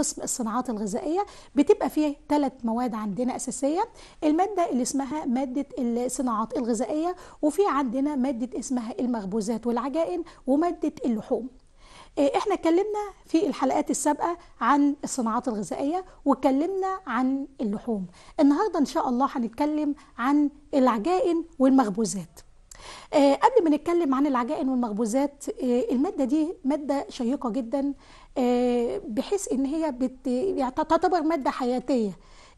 قسم الصناعات الغذائيه بتبقى فيه ثلاث مواد عندنا اساسيه الماده اللي اسمها ماده الصناعات الغذائيه وفي عندنا ماده اسمها المخبوزات والعجائن وماده اللحوم آه، احنا اتكلمنا في الحلقات السابقه عن الصناعات الغذائيه واتكلمنا عن اللحوم النهارده ان شاء الله هنتكلم عن العجائن والمخبوزات آه، قبل ما نتكلم عن العجائن والمخبوزات آه، الماده دي ماده شيقه جدا آه، بحيث ان هي بت... يعني تعتبر ماده حياتيه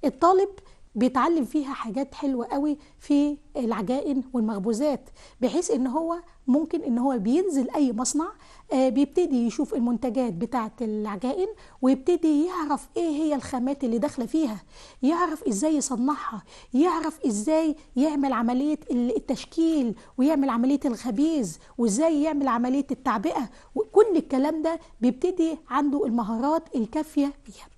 الطالب بيتعلم فيها حاجات حلوه قوي في العجائن والمخبوزات بحيث ان هو ممكن ان هو بينزل اي مصنع آه، بيبتدي يشوف المنتجات بتاعه العجائن ويبتدي يعرف ايه هي الخامات اللي داخله فيها يعرف ازاي يصنعها يعرف ازاي يعمل عمليه التشكيل ويعمل عمليه الخبيز وازاي يعمل عمليه التعبئه وكل الكلام ده بيبتدي عنده المهارات الكافيه فيها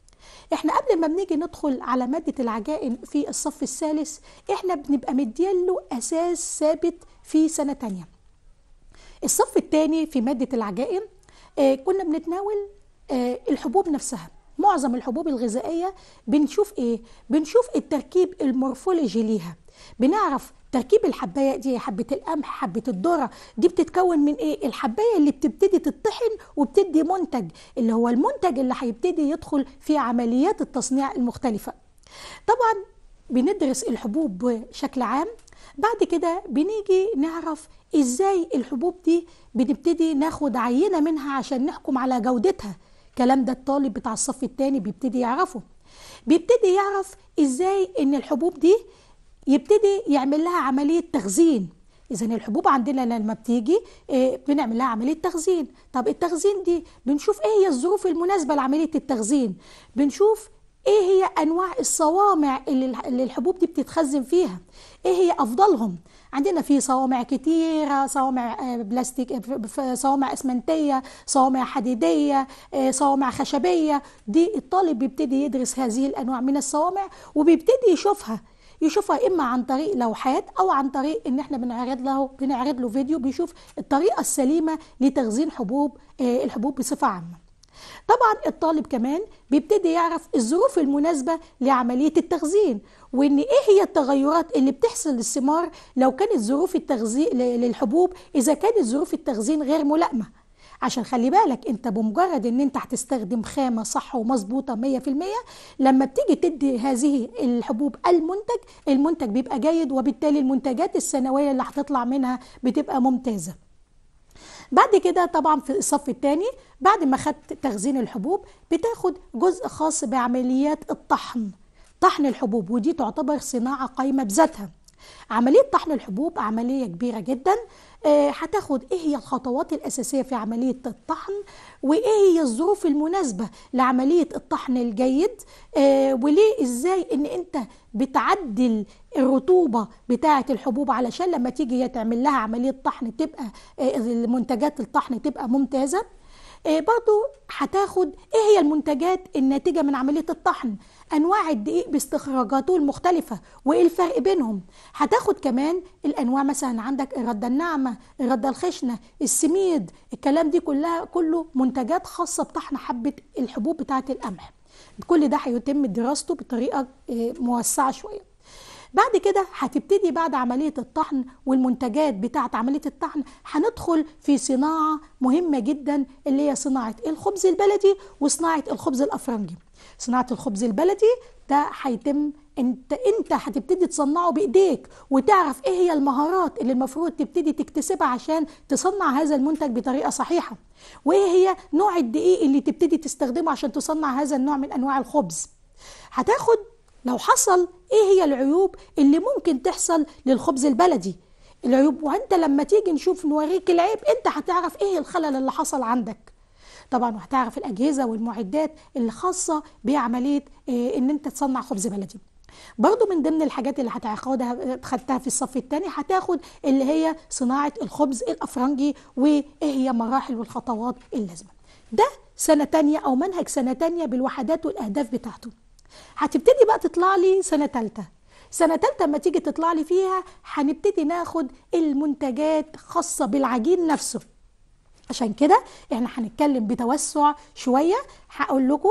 احنا قبل ما بنيجي ندخل على مادة العجائن في الصف الثالث احنا بنبقى مديله اساس ثابت في سنة تانية الصف الثاني في ماده العجائن آه، كنا بنتناول آه، الحبوب نفسها معظم الحبوب الغذائيه بنشوف ايه بنشوف التركيب المورفولوجي ليها بنعرف تركيب الحبايه دي حبه القمح حبه الذره دي بتتكون من ايه الحبايه اللي بتبتدي تطحن وبتدي منتج اللي هو المنتج اللي هيبتدي يدخل في عمليات التصنيع المختلفه طبعا بندرس الحبوب بشكل عام بعد كده بنيجي نعرف ازاي الحبوب دي بنبتدي ناخد عينة منها عشان نحكم على جودتها الكلام ده الطالب بتاع الصف الثاني بيبتدي يعرفه بيبتدي يعرف ازاي ان الحبوب دي يبتدي يعمل لها عملية تخزين اذا الحبوب عندنا لما بتيجي آه، بنعمل لها عمليه تخزين طب التخزين دي بنشوف ايه هي الظروف المناسبه لعمليه التخزين بنشوف ايه هي انواع الصوامع اللي الحبوب دي بتتخزن فيها ايه هي افضلهم عندنا في صوامع كتيرة صوامع آه، بلاستيك آه، صوامع اسمنتية صوامع حديدية آه، صوامع خشبية دي الطالب بيبتدي يدرس هذه الانواع من الصوامع وبيبتدي يشوفها يشوفها اما عن طريق لوحات او عن طريق ان احنا بنعرض له بنعرض له فيديو بيشوف الطريقه السليمه لتخزين حبوب الحبوب بصفه عامه طبعا الطالب كمان بيبتدي يعرف الظروف المناسبة لعملية التخزين وان ايه هي التغيرات اللي بتحصل للثمار لو كانت ظروف التخزين للحبوب اذا كانت ظروف التخزين غير ملائمة عشان خلي بالك انت بمجرد ان انت هتستخدم خامة صح ومظبوطة 100% لما بتيجي تدي هذه الحبوب المنتج المنتج بيبقى جيد وبالتالي المنتجات السنوية اللي هتطلع منها بتبقى ممتازة بعد كده طبعا في الصف الثاني بعد ما خدت تخزين الحبوب بتاخد جزء خاص بعمليات الطحن طحن الحبوب ودي تعتبر صناعة قايمة بذاتها عمليه طحن الحبوب عمليه كبيره جدا آه، هتاخد ايه هي الخطوات الاساسيه في عمليه الطحن وايه هي الظروف المناسبه لعمليه الطحن الجيد آه، وليه ازاي ان انت بتعدل الرطوبه بتاعه الحبوب علشان لما تيجي هي تعمل لها عمليه طحن تبقى آه، المنتجات الطحن تبقى ممتازه برضو هتاخد ايه هي المنتجات الناتجه من عمليه الطحن انواع الدقيق باستخراجاته المختلفه وايه الفرق بينهم هتاخد كمان الانواع مثلا عندك الرده الناعمه الرده الخشنه السميد الكلام دي كلها كله منتجات خاصه بتاعنا حبه الحبوب بتاعه القمح كل ده هيتم دراسته بطريقه آه، موسعه شويه بعد كده هتبتدي بعد عملية الطحن والمنتجات بتاعة عملية الطحن هندخل في صناعة مهمة جدا اللي هي صناعة الخبز البلدي وصناعة الخبز الأفرنجي صناعه الخبز البلدي ده هيتم انت انت هتبتدي تصنعه بايديك وتعرف ايه هي المهارات اللي المفروض تبتدي تكتسبها عشان تصنع هذا المنتج بطريقه صحيحه وايه هي نوع الدقيق اللي تبتدي تستخدمه عشان تصنع هذا النوع من انواع الخبز هتاخد لو حصل ايه هي العيوب اللي ممكن تحصل للخبز البلدي العيوب وانت لما تيجي نشوف نوريك العيب انت هتعرف ايه الخلل اللي حصل عندك طبعا وهتعرف الأجهزة والمعدات الخاصة بعملية آه، إن أنت تصنع خبز بلدي برضو من ضمن الحاجات اللي هتاخدها خدتها في الصف الثاني هتاخد اللي هي صناعة الخبز الأفرنجي وإيه هي مراحل والخطوات اللازمة ده سنة تانية أو منهج سنة تانية بالوحدات والأهداف بتاعته هتبتدي بقى تطلع لي سنة تالتة سنة تالتة لما تيجي تطلع لي فيها هنبتدي ناخد المنتجات خاصة بالعجين نفسه عشان كده احنا هنتكلم بتوسع شويه هقول لكم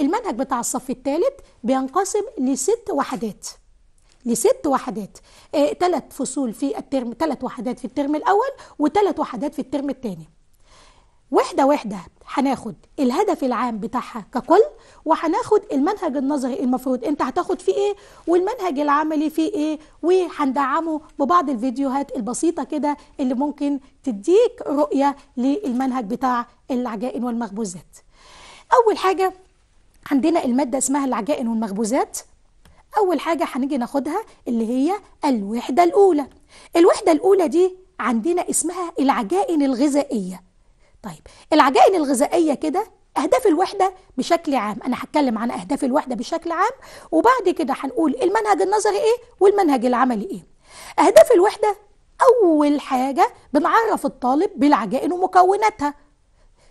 المنهج بتاع الصف الثالث بينقسم لست وحدات لست وحدات ثلاث آه، فصول في الترم ثلاث وحدات في الترم الاول وثلاث وحدات في الترم الثاني واحدة واحدة هناخد الهدف العام بتاعها ككل وهناخد المنهج النظري المفروض انت هتاخد فيه ايه والمنهج العملي فيه ايه وهندعمه ببعض الفيديوهات البسيطة كده اللي ممكن تديك رؤية للمنهج بتاع العجائن والمخبوزات اول حاجة عندنا المادة اسمها العجائن والمخبوزات اول حاجة هنيجي ناخدها اللي هي الوحدة الاولى الوحدة الاولى دي عندنا اسمها العجائن الغذائية طيب العجائن الغذائية كده أهداف الوحدة بشكل عام أنا هتكلم عن أهداف الوحدة بشكل عام وبعد كده هنقول المنهج النظري إيه والمنهج العملي إيه أهداف الوحدة أول حاجة بنعرف الطالب بالعجائن ومكوناتها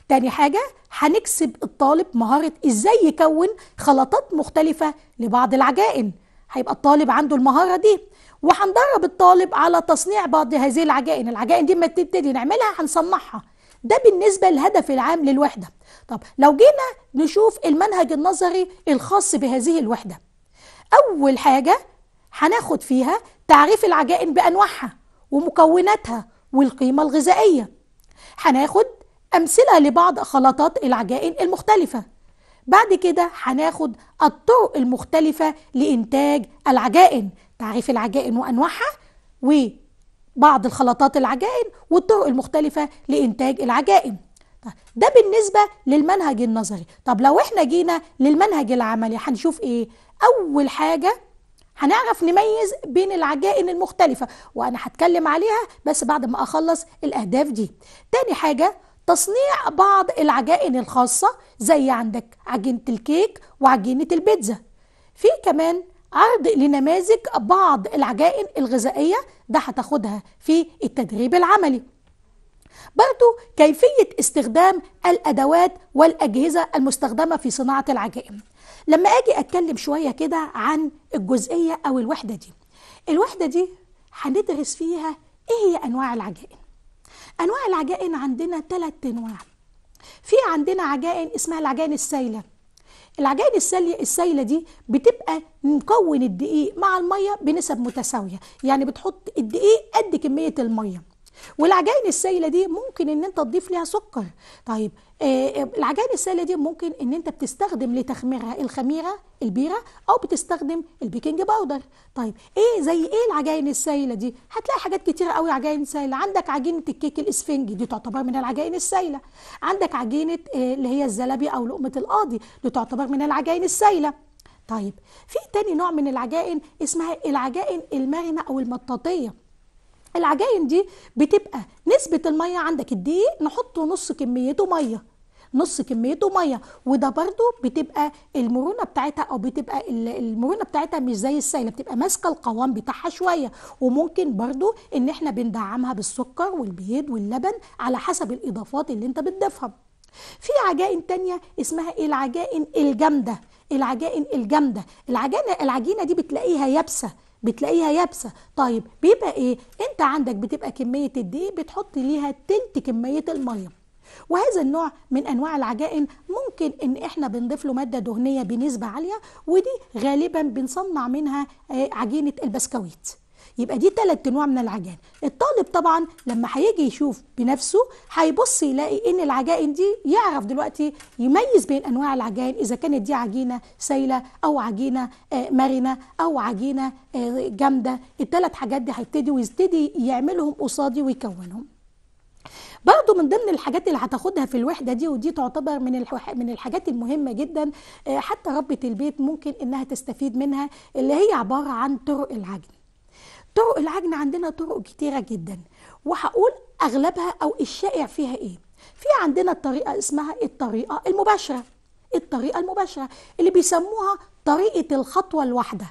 تاني حاجة هنكسب الطالب مهارة إزاي يكون خلطات مختلفة لبعض العجائن هيبقى الطالب عنده المهارة دي وهندرب الطالب على تصنيع بعض هذه العجائن العجائن دي ما تبتدي نعملها هنصنعها ده بالنسبة للهدف العام للوحدة طب لو جينا نشوف المنهج النظري الخاص بهذه الوحدة أول حاجة هناخد فيها تعريف العجائن بأنواعها ومكوناتها والقيمة الغذائية هناخد أمثلة لبعض خلطات العجائن المختلفة بعد كده هناخد الطرق المختلفة لإنتاج العجائن تعريف العجائن وأنواعها بعض الخلطات العجائن والطرق المختلفة لإنتاج العجائن ده بالنسبة للمنهج النظري طب لو احنا جينا للمنهج العملي هنشوف ايه أول حاجة هنعرف نميز بين العجائن المختلفة وأنا هتكلم عليها بس بعد ما أخلص الأهداف دي تاني حاجة تصنيع بعض العجائن الخاصة زي عندك عجينة الكيك وعجينة البيتزا في كمان عرض لنماذج بعض العجائن الغذائية ده هتاخدها في التدريب العملي برضو كيفية استخدام الأدوات والأجهزة المستخدمة في صناعة العجائن لما أجي أتكلم شوية كده عن الجزئية أو الوحدة دي الوحدة دي هندرس فيها إيه هي أنواع العجائن أنواع العجائن عندنا ثلاث أنواع في عندنا عجائن اسمها العجائن السائلة العجائن السائله السائله دي بتبقى مكون الدقيق مع الميه بنسب متساويه يعني بتحط الدقيق قد كميه الميه والعجائن السائله دي ممكن ان انت تضيف ليها سكر طيب آه، آه، العجائن السائله دي ممكن ان انت بتستخدم لتخميرها الخميره البيره او بتستخدم البيكنج باودر طيب ايه زي ايه العجائن السائله دي هتلاقي حاجات كتيره قوي عجائن سائله عندك عجينه الكيك الاسفنجي دي تعتبر من العجائن السائله عندك عجينه آه، اللي هي الزلابي او لقمه القاضي دي تعتبر من العجائن السائله طيب في تاني نوع من العجائن اسمها العجائن المرنه او المطاطيه العجائن دي بتبقى نسبه الميه عندك الدقيق نحطه نص كميته ميه نص كميته ميه وده برده بتبقى المرونه بتاعتها او بتبقى المرونه بتاعتها مش زي السائله بتبقى ماسكه القوام بتاعها شويه وممكن برده ان احنا بندعمها بالسكر والبيض واللبن على حسب الاضافات اللي انت بتضيفها في عجائن تانية اسمها العجائن الجامدة العجائن الجامدة العجينة, العجينة دي بتلاقيها يابسة بتلاقيها يابسه طيب بيبقى ايه انت عندك بتبقى كميه الدقيق بتحط ليها تلت كميه الميه وهذا النوع من انواع العجائن ممكن ان احنا بنضيف له ماده دهنيه بنسبه عاليه ودي غالبا بنصنع منها آه، عجينه البسكويت يبقى دي ثلاث انواع من العجائن الطالب طبعا لما هيجي يشوف بنفسه هيبص يلاقي ان العجائن دي يعرف دلوقتي يميز بين انواع العجائن اذا كانت دي عجينه سايله او عجينه آه، مرنه او عجينه آه، جامده الثلاث حاجات دي هيبتدي ويبتدي يعملهم قصادي ويكونهم برضه من ضمن الحاجات اللي هتاخدها في الوحده دي ودي تعتبر من من الحاجات المهمه جدا آه، حتى ربه البيت ممكن انها تستفيد منها اللي هي عباره عن طرق العجن طرق العجن عندنا طرق كتيرة جدا وهقول أغلبها أو الشائع فيها إيه في عندنا الطريقة اسمها الطريقة المباشرة الطريقة المباشرة اللي بيسموها طريقة الخطوة الواحدة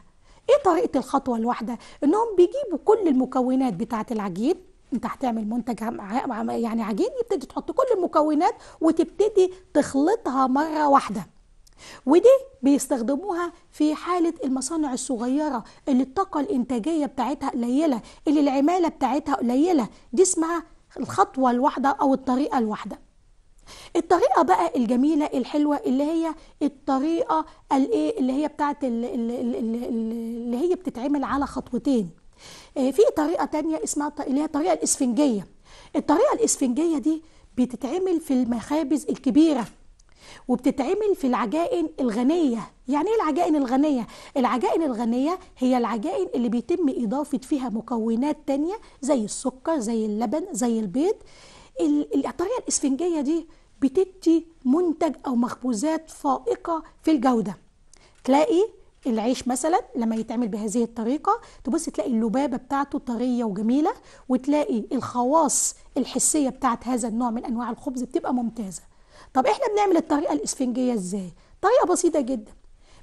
ايه طريقة الخطوة الواحدة انهم بيجيبوا كل المكونات بتاعة العجين انت هتعمل منتج يعني عجين يبتدي تحط كل المكونات وتبتدي تخلطها مرة واحدة ودي بيستخدموها في حالة المصانع الصغيرة اللي الطاقة الإنتاجية بتاعتها قليلة اللي العمالة بتاعتها قليلة دي اسمها الخطوة الواحدة أو الطريقة الواحدة الطريقة بقى الجميلة الحلوة اللي هي الطريقة الايه اللي هي بتاعت اللي هي بتتعمل على خطوتين آه، في طريقة تانية اسمها اللي هي الطريقة الإسفنجية الطريقة الإسفنجية دي بتتعمل في المخابز الكبيرة وبتتعمل في العجائن الغنية يعني ايه العجائن الغنية؟ العجائن الغنية هي العجائن اللي بيتم إضافة فيها مكونات تانية زي السكر زي اللبن زي البيض الطريقة الإسفنجية دي بتدي منتج أو مخبوزات فائقة في الجودة تلاقي العيش مثلا لما يتعمل بهذه الطريقة تبص تلاقي اللبابة بتاعته طرية وجميلة وتلاقي الخواص الحسية بتاعت هذا النوع من أنواع الخبز بتبقى ممتازة طب احنا بنعمل الطريقه الاسفنجيه ازاي طريقه بسيطه جدا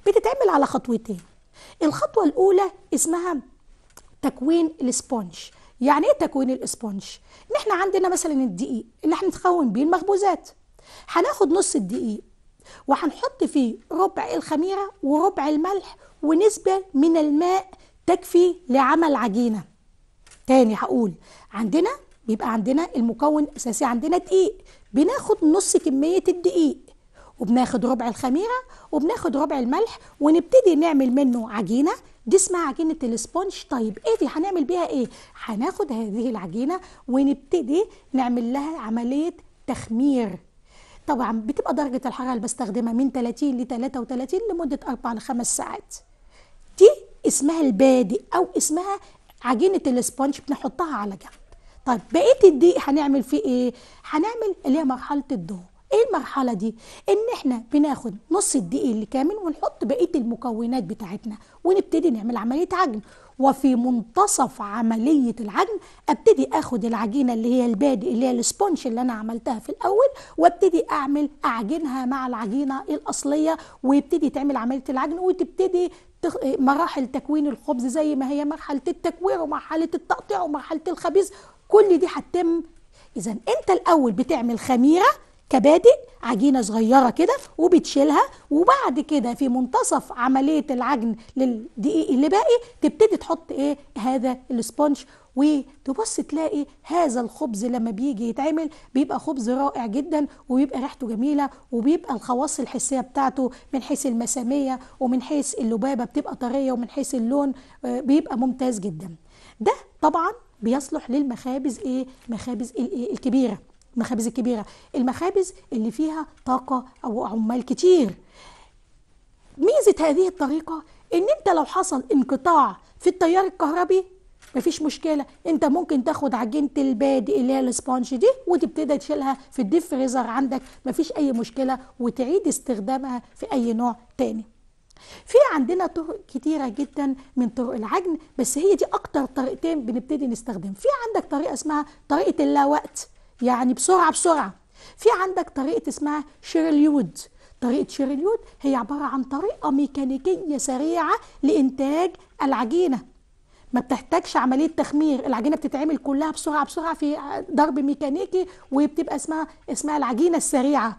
بتتعمل على خطوتين الخطوه الاولى اسمها تكوين الاسبونج يعني ايه تكوين الاسبونج ان احنا عندنا مثلا الدقيق اللي نتخون بيه المخبوزات هناخد نص الدقيق وهنحط فيه ربع الخميره وربع الملح ونسبه من الماء تكفي لعمل عجينه تاني هقول عندنا بيبقى عندنا المكون الاساسي عندنا دقيق بناخد نص كمية الدقيق وبناخد ربع الخميرة وبناخد ربع الملح ونبتدي نعمل منه عجينة دي اسمها عجينة الاسبونج طيب ايه دي هنعمل بيها ايه هناخد هذه العجينة ونبتدي نعمل لها عملية تخمير طبعا بتبقى درجة الحرارة اللي بستخدمها من 30 ل 33 لمدة 4 ل 5 ساعات دي اسمها البادئ او اسمها عجينة الاسبونج بنحطها على جنب طيب بقيه الضيق هنعمل فيه ايه هنعمل اللي هي مرحله الضوء ايه المرحله دي ان احنا بناخد نص الدقيق اللي كامل ونحط بقيه المكونات بتاعتنا ونبتدي نعمل عمليه عجن وفي منتصف عمليه العجن ابتدي اخد العجينه اللي هي البادئ اللي هي السبونش اللي انا عملتها في الاول وابتدي اعمل اعجنها مع العجينه الاصليه ويبتدي تعمل عمليه العجن وتبتدي مراحل تكوين الخبز زي ما هي مرحله التكوير ومرحله التقطيع ومرحله الخبيز كل دي هتتم اذا انت الاول بتعمل خميره كبادئ عجينة صغيرة كده وبتشيلها وبعد كده في منتصف عملية العجن للدقيق اللي باقي تبتدي تحط ايه هذا السبونج وتبص تلاقي هذا الخبز لما بيجي يتعمل بيبقى خبز رائع جدا وبيبقى ريحته جميله وبيبقى الخواص الحسيه بتاعته من حيث المساميه ومن حيث اللبابه بتبقى طريه ومن حيث اللون آه، بيبقى ممتاز جدا ده طبعا بيصلح للمخابز ايه مخابز الايه الكبيره المخابز الكبيره المخابز اللي فيها طاقه او عمال كتير ميزه هذه الطريقه ان انت لو حصل انقطاع في التيار الكهربي مفيش مشكله انت ممكن تاخد عجينه البادئ اللي هي الاسبونج دي وتبتدي تشيلها في الديفريزر عندك مفيش اي مشكله وتعيد استخدامها في اي نوع تاني في عندنا طرق كتيره جدا من طرق العجن بس هي دي اكتر طريقتين بنبتدي نستخدمهم في عندك طريقه اسمها طريقه اللا وقت يعني بسرعه بسرعه في عندك طريقه اسمها شيرليود طريقه شيرليود هي عباره عن طريقه ميكانيكيه سريعه لانتاج العجينه ما بتحتاجش عمليه تخمير العجينه بتتعمل كلها بسرعه بسرعه في ضرب ميكانيكي وبتبقى اسمها اسمها العجينه السريعه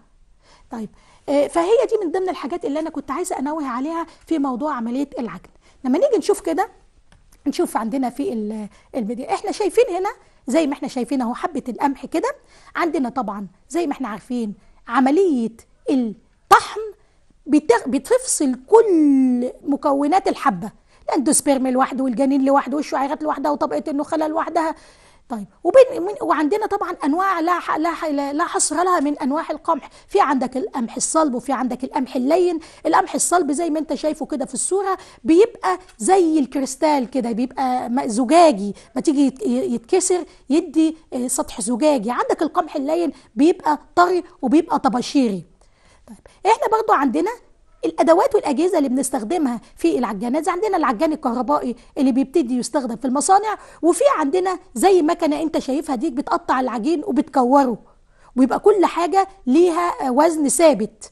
طيب آه، فهي دي من ضمن الحاجات اللي انا كنت عايزه انوه عليها في موضوع عمليه العجن لما نيجي نشوف كده نشوف عندنا في البداية احنا شايفين هنا زي ما احنا شايفين اهو حبه القمح كده عندنا طبعا زي ما احنا عارفين عمليه الطحن بتفصل كل مكونات الحبه الاندوسبيرم لوحده والجنين لوحده والشعيرات لوحدها وطبقه النخله لوحدها طيب وبين وعندنا طبعا انواع لا لا لا حصر لها من انواع القمح في عندك القمح الصلب وفي عندك القمح اللين القمح الصلب زي ما انت شايفه كده في الصوره بيبقى زي الكريستال كده بيبقى زجاجي ما تيجي يتكسر يدي آه، سطح زجاجي عندك القمح اللين بيبقى طري وبيبقى طباشيري طيب احنا برضو عندنا الادوات والاجهزه اللي بنستخدمها في العجانات زي عندنا العجان الكهربائي اللي بيبتدي يستخدم في المصانع وفي عندنا زي مكنه انت شايفها دي بتقطع العجين وبتكوره ويبقى كل حاجه ليها وزن ثابت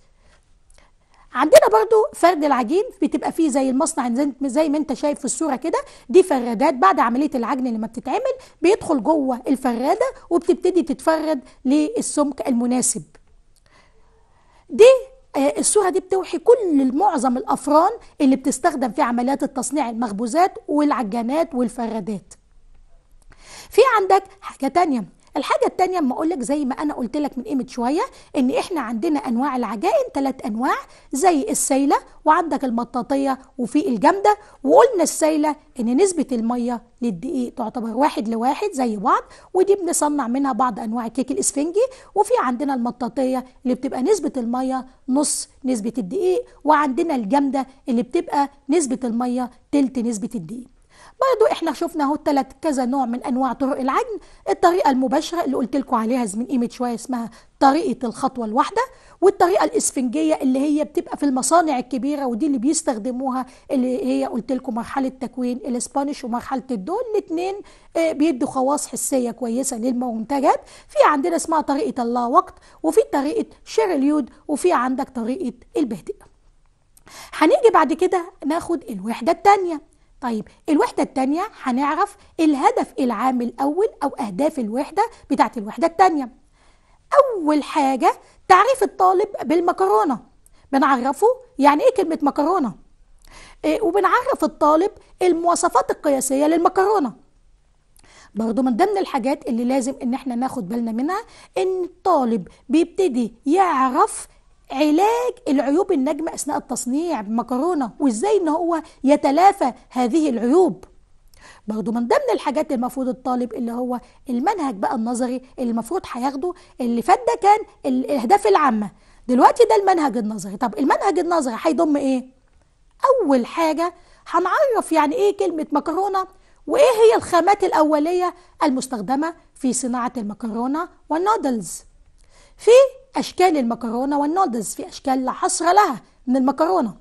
عندنا برضو فرد العجين بتبقى فيه زي المصنع زي ما انت شايف في الصوره كده دي فرادات بعد عمليه العجن لما بتتعمل بيدخل جوه الفراده وبتبتدي تتفرد للسمك المناسب دي آه، الصورة دي بتوحي كل معظم الأفران اللي بتستخدم في عمليات التصنيع المخبوزات والعجانات والفرادات في عندك حاجة تانية الحاجه التانية ما اقول لك زي ما انا قلت لك من قيمه شويه ان احنا عندنا انواع العجائن ثلاث انواع زي السيله وعندك المطاطيه وفي الجامده وقلنا السيله ان نسبه الميه للدقيق تعتبر واحد لواحد زي بعض ودي بنصنع منها بعض انواع الكيك الاسفنجي وفي عندنا المطاطيه اللي بتبقى نسبه الميه نص نسبه الدقيق وعندنا الجامده اللي بتبقى نسبه الميه تلت نسبه الدقيق برضو احنا شفنا اهو ثلاث كذا نوع من انواع طرق العجن الطريقه المباشره اللي قلت لكم عليها من قيمه شويه اسمها طريقه الخطوه الواحده والطريقه الاسفنجيه اللي هي بتبقى في المصانع الكبيره ودي اللي بيستخدموها اللي هي قلت لكم مرحله تكوين الاسبانيش ومرحله الدول الاثنين آه، بيدوا خواص حسيه كويسه للمنتجات في عندنا اسمها طريقه الله وقت وفي طريقه شيرليود وفي عندك طريقه البهدئ هنيجي بعد كده ناخد الوحده الثانيه طيب الوحدة التانية هنعرف الهدف العام الأول أو أهداف الوحدة بتاعت الوحدة التانية أول حاجة تعريف الطالب بالمكرونة بنعرفه يعني إيه كلمة مكرونة إيه وبنعرف الطالب المواصفات القياسية للمكرونة برضو من ضمن الحاجات اللي لازم ان احنا ناخد بالنا منها ان الطالب بيبتدي يعرف علاج العيوب النجمة أثناء التصنيع بمكرونة وإزاي إن هو يتلافى هذه العيوب برضو من ضمن الحاجات المفروض الطالب اللي هو المنهج بقى النظري اللي المفروض هياخده اللي فات ده كان الأهداف العامة دلوقتي ده المنهج النظري طب المنهج النظري هيضم إيه؟ أول حاجة هنعرف يعني إيه كلمة مكرونة وإيه هي الخامات الأولية المستخدمة في صناعة المكرونة والنودلز في أشكال المكرونة والنودلز في أشكال لا حصر لها من المكرونة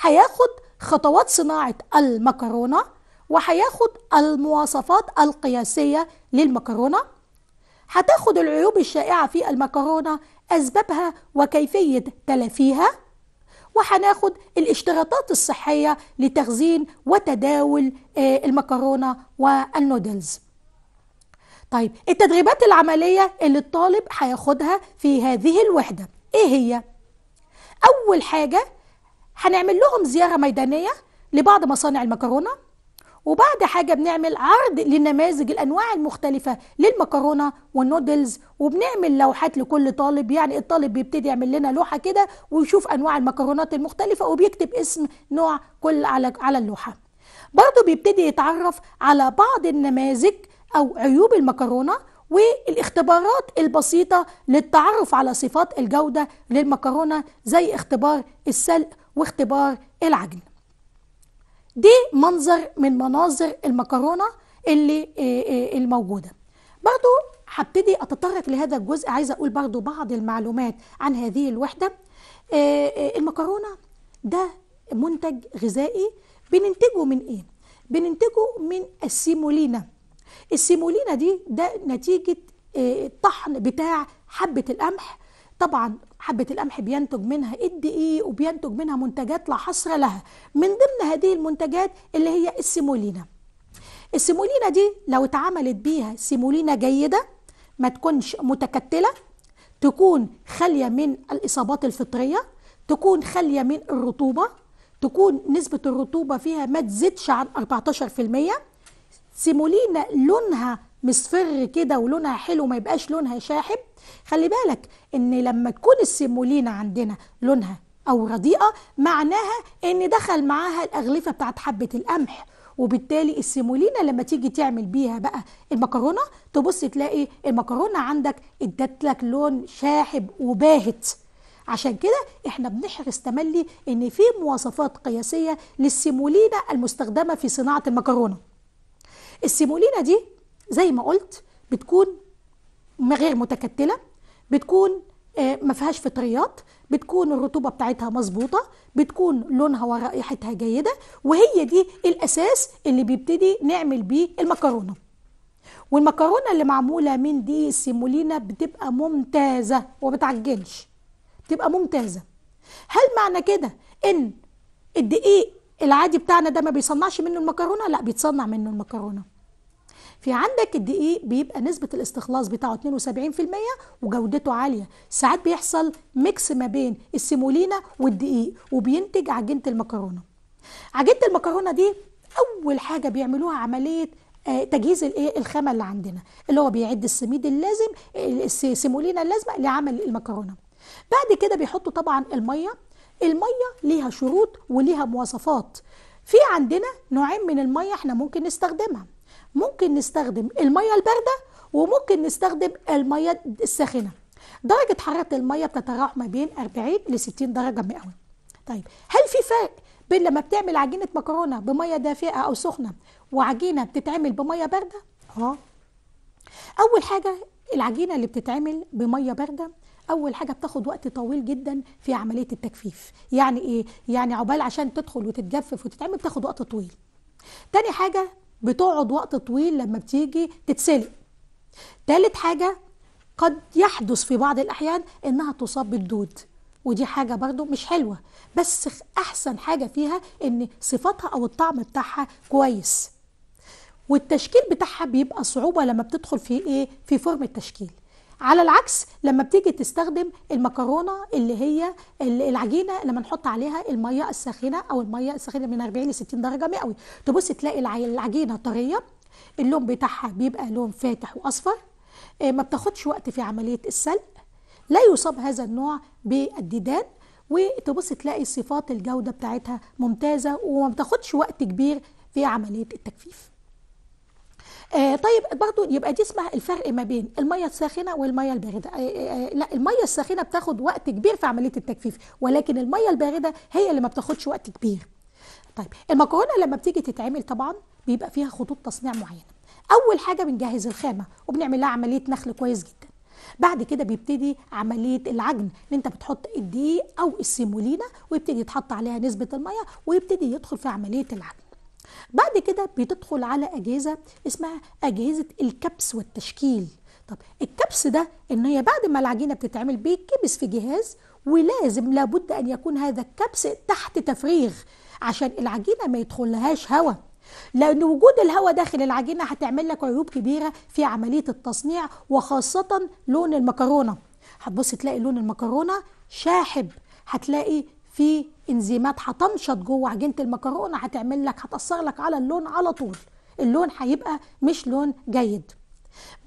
هياخد خطوات صناعة المكرونة وهياخد المواصفات القياسية للمكرونة هتاخد العيوب الشائعة في المكرونة أسبابها وكيفية تلافيها وهناخد الاشتراطات الصحية لتخزين وتداول آه، المكرونة والنودلز طيب التدريبات العملية اللي الطالب هياخدها في هذه الوحدة ايه هي؟ اول حاجة هنعمل لهم زيارة ميدانية لبعض مصانع المكرونة وبعد حاجة بنعمل عرض لنماذج الأنواع المختلفة للمكرونة والنودلز وبنعمل لوحات لكل طالب يعني الطالب بيبتدي يعمل لنا لوحة كده ويشوف أنواع المكرونات المختلفة وبيكتب اسم نوع كل على على اللوحة برضه بيبتدي يتعرف على بعض النماذج أو عيوب المكرونة والاختبارات البسيطة للتعرف على صفات الجودة للمكرونة زي اختبار السلق واختبار العجن دي منظر من مناظر المكرونة اللي آه، آه، الموجودة برضو هبتدي أتطرق لهذا الجزء عايزة أقول برضو بعض المعلومات عن هذه الوحدة آه، المكرونة ده منتج غذائي بننتجه من إيه؟ بننتجه من السيمولينا السيمولينا دي ده نتيجة الطحن آه، بتاع حبة القمح طبعا حبة القمح بينتج منها الدقيق وبينتج منها منتجات لا حصر لها من ضمن هذه المنتجات اللي هي السيمولينا السيمولينا دي لو اتعملت بيها سيمولينا جيدة ما تكونش متكتلة تكون خالية من الإصابات الفطرية تكون خالية من الرطوبة تكون نسبة الرطوبة فيها ما تزيدش عن 14% سيمولينا لونها مصفر كده ولونها حلو ما يبقاش لونها شاحب خلي بالك ان لما تكون السيمولينا عندنا لونها او رديئه معناها ان دخل معاها الاغلفه بتاعت حبه القمح وبالتالي السيمولينا لما تيجي تعمل بيها بقى المكرونه تبص تلاقي المكرونه عندك ادت لك لون شاحب وباهت عشان كده احنا بنحرص تملي ان في مواصفات قياسيه للسيمولينا المستخدمه في صناعه المكرونه السيمولينا دي زي ما قلت بتكون غير متكتله بتكون آه، ما فيهاش فطريات بتكون الرطوبة بتاعتها مظبوطة بتكون لونها ورائحتها جيدة وهي دي الأساس اللي بيبتدي نعمل بيه المكرونة والمكرونة اللي معمولة من دي السيمولينا بتبقى ممتازة وبتعجنش بتبقى ممتازة هل معنى كده ان الدقيق العادي بتاعنا ده ما بيصنعش منه المكرونة؟ لا بيتصنع منه المكرونة في عندك الدقيق بيبقى نسبة الاستخلاص بتاعه 72% وجودته عالية ساعات بيحصل ميكس ما بين السيمولينا والدقيق وبينتج عجينة المكرونة عجينة المكرونة دي أول حاجة بيعملوها عملية آه، تجهيز الايه الخامه اللي عندنا اللي هو بيعد السميد اللازم السيمولينا اللازمه لعمل المكرونه بعد كده بيحطوا طبعا الميه الميه ليها شروط وليها مواصفات في عندنا نوعين من الميه احنا ممكن نستخدمها ممكن نستخدم المية الباردة وممكن نستخدم المية الساخنة درجة حرارة المية بتتراوح ما بين 40 ل 60 درجة مئوية طيب هل في فرق بين لما بتعمل عجينة مكرونة بمية دافئة أو سخنة وعجينة بتتعمل بمية باردة؟ اه أول حاجة العجينة اللي بتتعمل بمية باردة اول حاجه بتاخد وقت طويل جدا في عمليه التجفيف يعني ايه يعني عقبال عشان تدخل وتتجفف وتتعمل بتاخد وقت طويل تاني حاجه بتقعد وقت طويل لما بتيجي تتسلق تالت حاجة قد يحدث في بعض الأحيان إنها تصاب بالدود ودي حاجة برضو مش حلوة بس أحسن حاجة فيها إن صفاتها أو الطعم بتاعها كويس والتشكيل بتاعها بيبقى صعوبة لما بتدخل في إيه في فرم التشكيل على العكس لما بتيجي تستخدم المكرونه اللي هي العجينه لما نحط عليها الميه الساخنه او الميه الساخنه من 40 ل 60 درجه مئوي تبص تلاقي العجينه طريه اللون بتاعها بيبقى لون فاتح واصفر آه، ما بتاخدش وقت في عمليه السلق لا يصاب هذا النوع بالديدان وتبص تلاقي صفات الجوده بتاعتها ممتازه وما بتاخدش وقت كبير في عمليه التجفيف آه طيب برضو يبقى دي اسمها الفرق ما بين الميه الساخنه والميه البارده آه،, آه آه لا الميه الساخنه بتاخد وقت كبير في عمليه التجفيف ولكن الميه البارده هي اللي ما بتاخدش وقت كبير طيب المكرونه لما بتيجي تتعمل طبعا بيبقى فيها خطوط تصنيع معينه اول حاجه بنجهز الخامه وبنعمل لها عمليه نخل كويس جدا بعد كده بيبتدي عمليه العجن اللي انت بتحط الدقيق او السيمولينا ويبتدي يتحط عليها نسبه الميه ويبتدي يدخل في عمليه العجن بعد كده بتدخل على اجهزه اسمها اجهزه الكبس والتشكيل طب الكبس ده ان هي بعد ما العجينه بتتعمل بيتكبس في جهاز ولازم لابد ان يكون هذا الكبس تحت تفريغ عشان العجينه ما يدخلهاش هواء لأن وجود الهواء داخل العجينة هتعمل لك عيوب كبيرة في عملية التصنيع وخاصة لون المكرونة هتبص تلاقي لون المكرونة شاحب هتلاقي في انزيمات هتنشط جوه عجينه المكرونه هتعمل لك هتاثر لك على اللون على طول اللون هيبقى مش لون جيد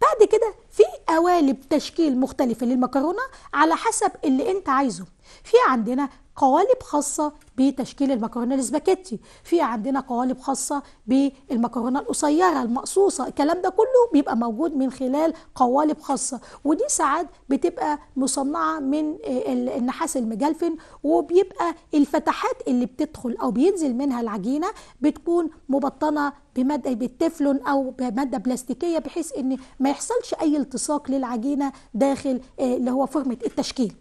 بعد كده في قوالب تشكيل مختلفة للمكرونة على حسب اللي انت عايزه في عندنا قوالب خاصة بتشكيل المكرونة الاسباكيتي في عندنا قوالب خاصة بالمكرونة القصيرة المقصوصة الكلام ده كله بيبقى موجود من خلال قوالب خاصة ودي ساعات بتبقى مصنعة من النحاس المجلفن وبيبقى الفتحات اللي بتدخل أو بينزل منها العجينة بتكون مبطنة بماده بالتفلون او بماده بلاستيكيه بحيث ان ما يحصلش اي التصاق للعجينه داخل آه، اللي هو فورمه التشكيل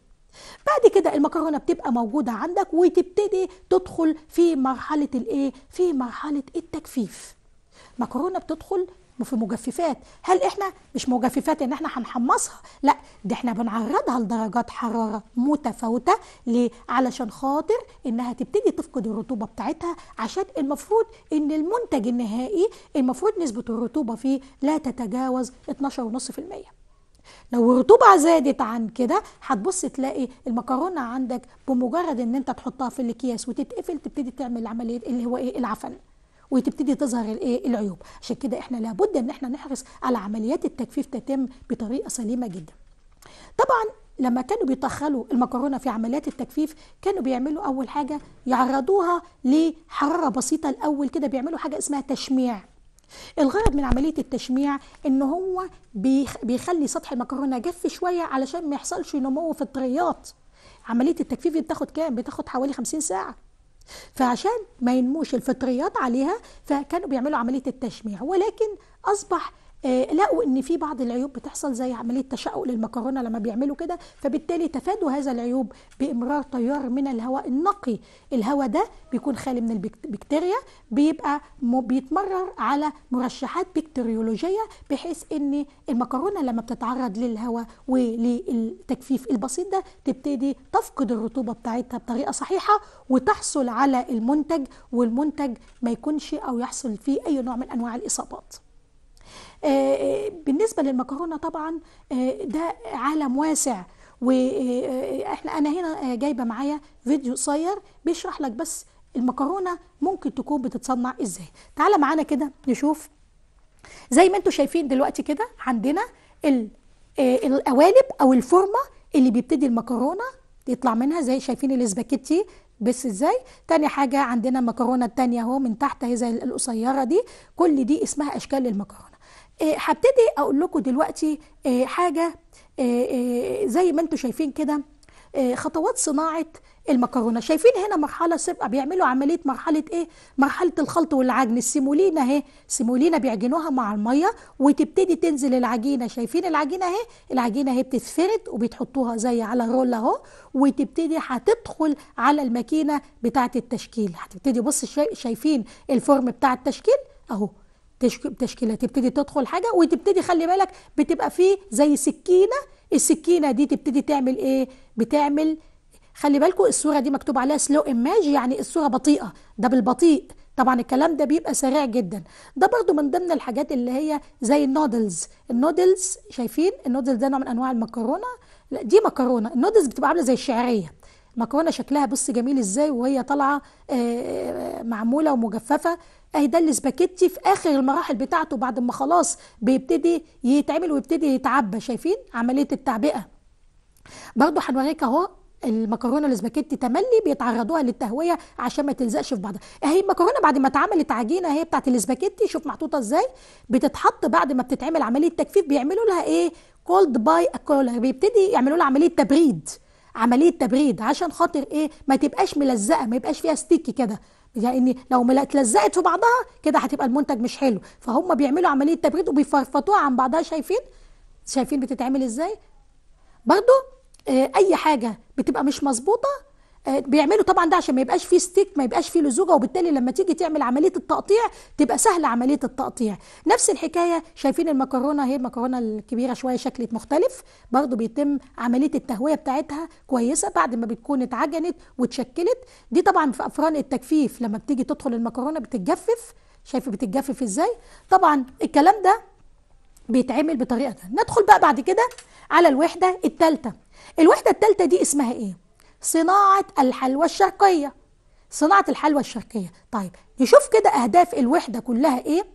بعد كده المكرونه بتبقى موجوده عندك وتبتدي تدخل في مرحله الايه في مرحله التجفيف مكرونه بتدخل في مجففات هل احنا مش مجففات ان احنا هنحمصها لا ده احنا بنعرضها لدرجات حراره متفاوته ليه علشان خاطر انها تبتدي تفقد الرطوبه بتاعتها عشان المفروض ان المنتج النهائي المفروض نسبه الرطوبه فيه لا تتجاوز 12.5% لو الرطوبه زادت عن كده هتبص تلاقي المكرونه عندك بمجرد ان انت تحطها في الاكياس وتتقفل تبتدي تعمل عمليه اللي هو ايه العفن وتبتدي تظهر الايه العيوب عشان كده احنا لابد ان احنا نحرص على عمليات التجفيف تتم بطريقه سليمه جدا طبعا لما كانوا بيدخلوا المكرونه في عمليات التجفيف كانوا بيعملوا اول حاجه يعرضوها لحراره بسيطه الاول كده بيعملوا حاجه اسمها تشميع الغرض من عمليه التشميع ان هو بيخلي سطح المكرونه جف شويه علشان ما يحصلش نمو في الطريات عمليه التجفيف بتاخد كام بتاخد حوالي 50 ساعه فعشان ما ينموش الفطريات عليها فكانوا بيعملوا عمليه التشميع ولكن اصبح آه، لقوا ان في بعض العيوب بتحصل زي عمليه تشقق للمكرونه لما بيعملوا كده فبالتالي تفادوا هذا العيوب بامرار تيار من الهواء النقي الهواء ده بيكون خالي من البكتيريا بيبقى بيتمرر على مرشحات بكتيريولوجيه بحيث ان المكرونه لما بتتعرض للهواء وللتجفيف البسيط ده تبتدي تفقد الرطوبه بتاعتها بطريقه صحيحه وتحصل على المنتج والمنتج ما يكونش او يحصل فيه اي نوع من انواع الاصابات آه، آه، بالنسبه للمكرونه طبعا آه، ده عالم واسع واحنا انا هنا جايبه معايا فيديو قصير بيشرح لك بس المكرونه ممكن تكون بتتصنع ازاي تعالى معانا كده نشوف زي ما انتم شايفين دلوقتي كده عندنا القوالب او الفورمه اللي بيبتدي المكرونه يطلع منها زي شايفين الاسباجيتي بس ازاي تاني حاجه عندنا المكرونه التانية اهو من تحت اهي زي القصيره دي كل دي اسمها اشكال المكرونه آه، هبتدي اقول لكم دلوقتي آه، حاجه آه، زي ما انتم شايفين كده خطوات صناعه المكرونه شايفين هنا مرحله سبقه بيعملوا عمليه مرحله ايه مرحله الخلط والعجن السيمولينا اهي سيمولينا بيعجنوها مع الميه وتبتدي تنزل العجينه شايفين العجينه اهي العجينه اهي بتتفرد وبتحطوها زي على الرول اهو وتبتدي هتدخل على الماكينه بتاعه التشكيل هتبتدي بص شايفين الفورم بتاع التشكيل اهو تشكيله تبتدي تدخل حاجه وتبتدي خلي بالك بتبقى فيه زي سكينه السكينه دي تبتدي تعمل ايه بتعمل خلي بالكوا الصوره دي مكتوب عليها سلو ايماج يعني الصوره بطيئه ده بالبطيء طبعا الكلام ده بيبقى سريع جدا ده برضو من ضمن الحاجات اللي هي زي النودلز النودلز شايفين النودلز ده نوع من انواع المكرونه لا دي مكرونه النودلز بتبقى عامله زي الشعريه مكرونه شكلها بص جميل ازاي وهي طالعه آه، آه، معموله ومجففه اهي ده السباكيتي في اخر المراحل بتاعته بعد ما خلاص بيبتدي يتعمل ويبتدي يتعبى شايفين عمليه التعبئه برضو هنوريك اهو المكرونه الاسباجيتي تملي بيتعرضوها للتهويه عشان ما تلزقش في بعضها اهي المكرونه بعد ما اتعملت عجينه اهي بتاعت الاسباجيتي شوف محطوطه ازاي بتتحط بعد ما بتتعمل عمليه تجفيف بيعملوا لها ايه كولد باي كولر بيبتدي يعملوا لها عمليه تبريد عمليه تبريد عشان خاطر ايه ما تبقاش ملزقه ما يبقاش فيها ستيكي كده لان يعني لو اتلزقت في بعضها كده هتبقى المنتج مش حلو فهم بيعملوا عمليه تبريد وبيفرفطوها عن بعضها شايفين شايفين بتتعمل ازاي برضو آه، اي حاجه بتبقى مش مظبوطه آه، بيعملوا طبعا ده عشان ما يبقاش فيه ستيك ما يبقاش فيه لزوجه وبالتالي لما تيجي تعمل عمليه التقطيع تبقى سهله عمليه التقطيع نفس الحكايه شايفين المكرونه هي المكرونه الكبيره شويه شكلت مختلف برضو بيتم عمليه التهويه بتاعتها كويسه بعد ما بتكون اتعجنت واتشكلت دي طبعا في افران التجفيف لما بتيجي تدخل المكرونه بتتجفف شايفه بتتجفف ازاي طبعا الكلام ده بيتعمل بطريقه ندخل بقى بعد كده على الوحده الثالثه الوحده الثالثه دي اسمها ايه صناعة الحلوى الشرقية صناعة الحلوى الشرقية طيب نشوف كده أهداف الوحدة كلها إيه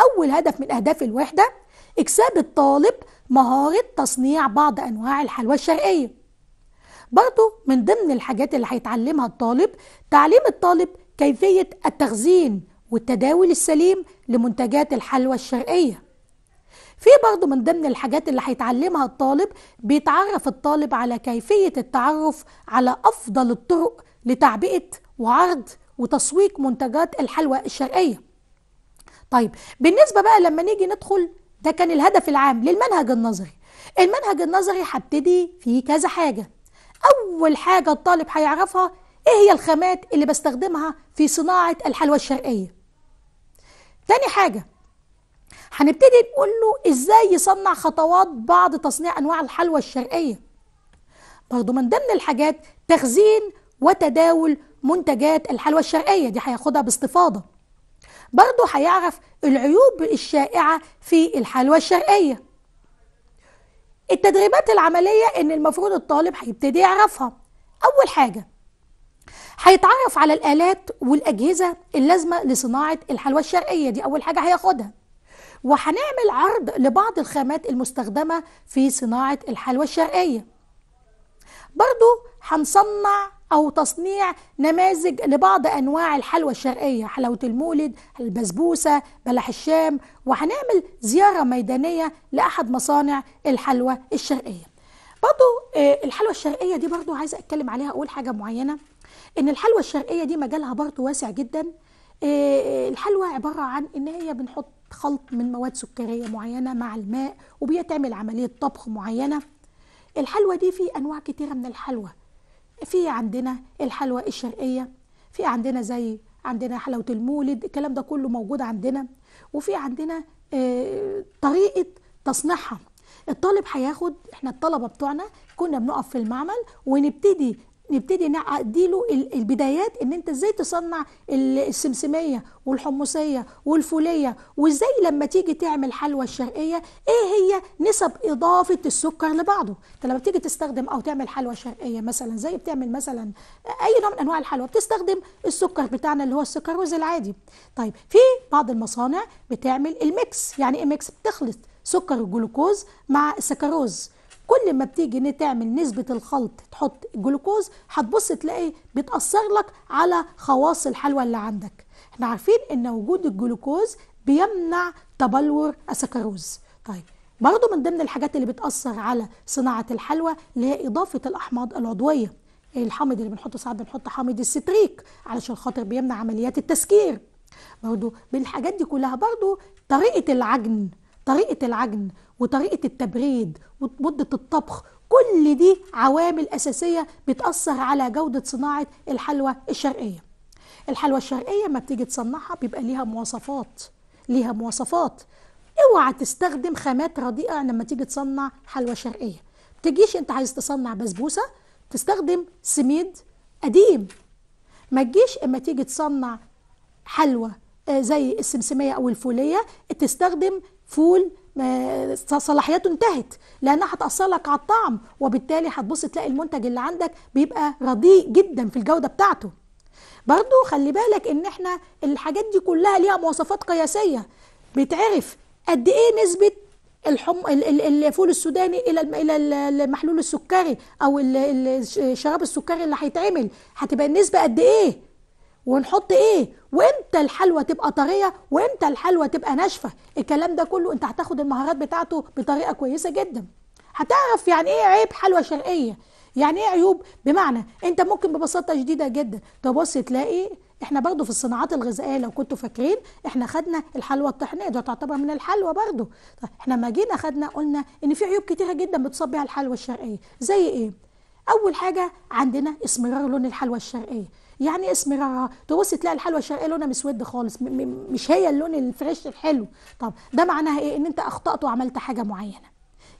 أول هدف من أهداف الوحدة إكساب الطالب مهارة تصنيع بعض أنواع الحلوى الشرقية برضو من ضمن الحاجات اللي هيتعلمها الطالب تعليم الطالب كيفية التخزين والتداول السليم لمنتجات الحلوى الشرقية في برضه من ضمن الحاجات اللي هيتعلمها الطالب بيتعرف الطالب على كيفية التعرف على أفضل الطرق لتعبئة وعرض وتسويق منتجات الحلوى الشرقية طيب بالنسبة بقى لما نيجي ندخل ده كان الهدف العام للمنهج النظري المنهج النظري هبتدي فيه كذا حاجة أول حاجة الطالب هيعرفها إيه هي الخامات اللي بستخدمها في صناعة الحلوى الشرقية تاني حاجة هنبتدي نقول له ازاي يصنع خطوات بعض تصنيع انواع الحلوى الشرقيه برضه من ضمن الحاجات تخزين وتداول منتجات الحلوى الشرقيه دي هياخدها باستفاضه برضه هيعرف العيوب الشائعه في الحلوى الشرقيه التدريبات العمليه ان المفروض الطالب هيبتدي يعرفها اول حاجه هيتعرف على الالات والاجهزه اللازمه لصناعه الحلوى الشرقيه دي اول حاجه هياخدها وهنعمل عرض لبعض الخامات المستخدمة في صناعة الحلوى الشرقية برضو هنصنع أو تصنيع نماذج لبعض أنواع الحلوى الشرقية حلاوة المولد البسبوسة بلح الشام وهنعمل زيارة ميدانية لأحد مصانع الحلوى الشرقية برضو آه، الحلوى الشرقية دي برضو عايزة أتكلم عليها أقول حاجة معينة إن الحلوى الشرقية دي مجالها برضو واسع جدا آه، الحلوى عبارة عن إن هي بنحط خلط من مواد سكريه معينه مع الماء وبيتعمل عمليه طبخ معينه الحلوى دي في انواع كتيره من الحلوى في عندنا الحلوى الشرقيه في عندنا زي عندنا حلوه المولد الكلام ده كله موجود عندنا وفي عندنا آه، طريقه تصنيعها الطالب هياخد احنا الطلبه بتوعنا كنا بنقف في المعمل ونبتدي نبتدي نديله البدايات ان انت ازاي تصنع السمسميه والحمصيه والفوليه وازاي لما تيجي تعمل حلوى الشرقيه ايه هي نسب اضافه السكر لبعضه انت لما بتيجي تستخدم او تعمل حلوى شرقيه مثلا زي بتعمل مثلا اي نوع من انواع الحلوى بتستخدم السكر بتاعنا اللي هو السكروز العادي طيب في بعض المصانع بتعمل الميكس يعني ايه ميكس بتخلط سكر الجلوكوز مع السكروز كل ما بتيجي تعمل نسبة الخلط تحط جلوكوز هتبص تلاقي بيتأثر لك على خواص الحلوى اللي عندك احنا عارفين ان وجود الجلوكوز بيمنع تبلور السكروز طيب برضه من ضمن الحاجات اللي بتأثر على صناعة الحلوى اللي هي إضافة الأحماض العضوية الحامض اللي بنحطه ساعات بنحط حامض الستريك علشان خاطر بيمنع عمليات التسكير برضه بالحاجات دي كلها برضه طريقة العجن طريقة العجن وطريقة التبريد ومدة الطبخ كل دي عوامل أساسية بتأثر على جودة صناعة الحلوى الشرقية الحلوى الشرقية ما بتيجي تصنعها بيبقى ليها مواصفات ليها مواصفات اوعى تستخدم خامات رديئة لما تيجي تصنع حلوى شرقية تجيش انت عايز تصنع بسبوسة تستخدم سميد قديم ما تجيش اما تيجي تصنع حلوى آه، زي السمسمية أو الفولية تستخدم فول آه، صلاحياته انتهت لانها هتاثر لك على الطعم وبالتالي هتبص تلاقي المنتج اللي عندك بيبقى رديء جدا في الجوده بتاعته برضو خلي بالك ان احنا الحاجات دي كلها ليها مواصفات قياسيه بتعرف قد ايه نسبه الحم الفول السوداني الى الى المحلول السكري او الشراب السكري اللي هيتعمل هتبقى النسبه قد ايه ونحط ايه وامتى الحلوى تبقى طريه وامتى الحلوى تبقى ناشفه الكلام ده كله انت هتاخد المهارات بتاعته بطريقه كويسه جدا هتعرف يعني ايه عيب حلوى شرقيه يعني ايه عيوب بمعنى انت ممكن ببساطه شديده جدا تبص تلاقي احنا برضو في الصناعات الغذائيه لو كنتوا فاكرين احنا خدنا الحلوى الطحنيه ده تعتبر من الحلوى برضو احنا ما جينا خدنا قلنا ان في عيوب كتيره جدا بتصاب بيها الحلوى الشرقيه زي ايه اول حاجه عندنا اسمرار لون الحلوى الشرقيه يعني ايه اسمرارها تبص تلاقي الحلوى الشرقيه لونها مسود خالص مش هي اللون الفريش الحلو طب ده معناها ايه ان انت اخطات وعملت حاجه معينه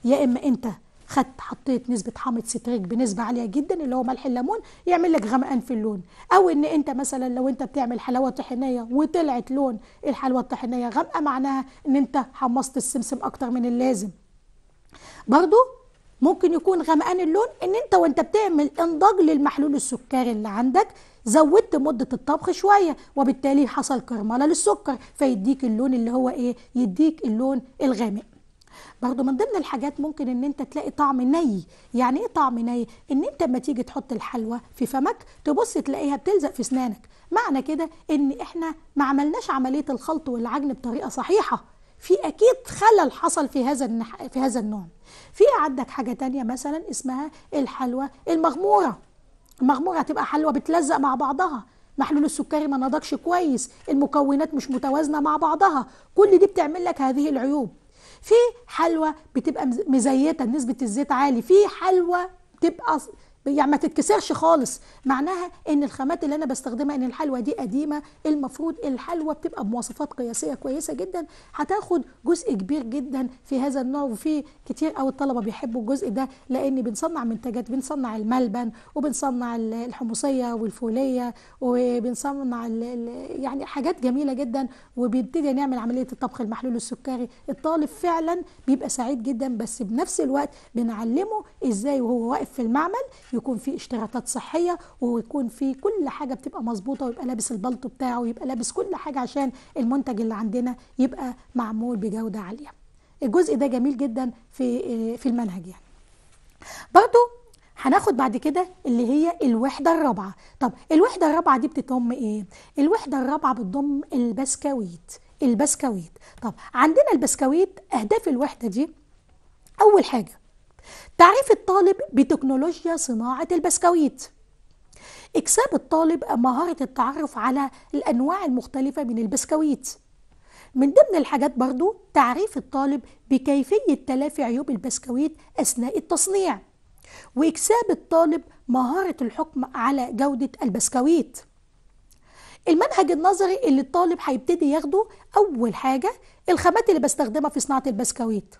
يا اما انت خدت حطيت نسبه حامض ستريك بنسبه عاليه جدا اللي هو ملح الليمون يعمل لك غمقان في اللون او ان انت مثلا لو انت بتعمل حلاوه طحينيه وطلعت لون الحلوى الطحينيه غامقه معناها ان انت حمصت السمسم اكتر من اللازم برضو ممكن يكون غمقان اللون ان انت وانت بتعمل انضاج للمحلول السكري اللي عندك زودت مده الطبخ شويه وبالتالي حصل كرمله للسكر فيديك اللون اللي هو ايه يديك اللون الغامق برضو من ضمن الحاجات ممكن ان انت تلاقي طعم ني يعني ايه طعم ني ان انت لما تيجي تحط الحلوى في فمك تبص تلاقيها بتلزق في اسنانك معنى كده ان احنا ما عملناش عمليه الخلط والعجن بطريقه صحيحه في اكيد خلل حصل في هذا النح... في هذا النوع في عندك حاجه تانية مثلا اسمها الحلوى المغموره المغمورة هتبقى حلوة بتلزق مع بعضها محلول السكري ما نضجش كويس المكونات مش متوازنة مع بعضها كل دي بتعمل لك هذه العيوب في حلوة بتبقى مزيته نسبه الزيت عالي في حلوة بتبقى يعني ما تتكسرش خالص معناها ان الخامات اللي انا بستخدمها ان الحلوى دي قديمه المفروض الحلوى بتبقى بمواصفات قياسيه كويسه جدا هتاخد جزء كبير جدا في هذا النوع وفي كتير قوي الطلبه بيحبوا الجزء ده لان بنصنع منتجات بنصنع الملبن وبنصنع الحمصيه والفوليه وبنصنع يعني حاجات جميله جدا وبنبتدي نعمل عمليه الطبخ المحلول السكري الطالب فعلا بيبقى سعيد جدا بس بنفس الوقت بنعلمه ازاي وهو واقف في المعمل ويكون في اشتراطات صحيه ويكون في كل حاجه بتبقى مظبوطه ويبقى لابس البلطو بتاعه ويبقى لابس كل حاجه عشان المنتج اللي عندنا يبقى معمول بجوده عاليه الجزء ده جميل جدا في آه، في المنهج يعني برضو هناخد بعد كده اللي هي الوحده الرابعه طب الوحده الرابعه دي بتضم ايه الوحده الرابعه بتضم البسكويت البسكويت طب عندنا البسكويت اهداف الوحده دي اول حاجه تعريف الطالب بتكنولوجيا صناعة البسكويت إكساب الطالب مهارة التعرف على الأنواع المختلفة من البسكويت من ضمن الحاجات برضو تعريف الطالب بكيفية تلافي عيوب البسكويت أثناء التصنيع وإكساب الطالب مهارة الحكم على جودة البسكويت المنهج النظري اللي الطالب هيبتدي ياخده أول حاجة الخامات اللي بستخدمها في صناعة البسكويت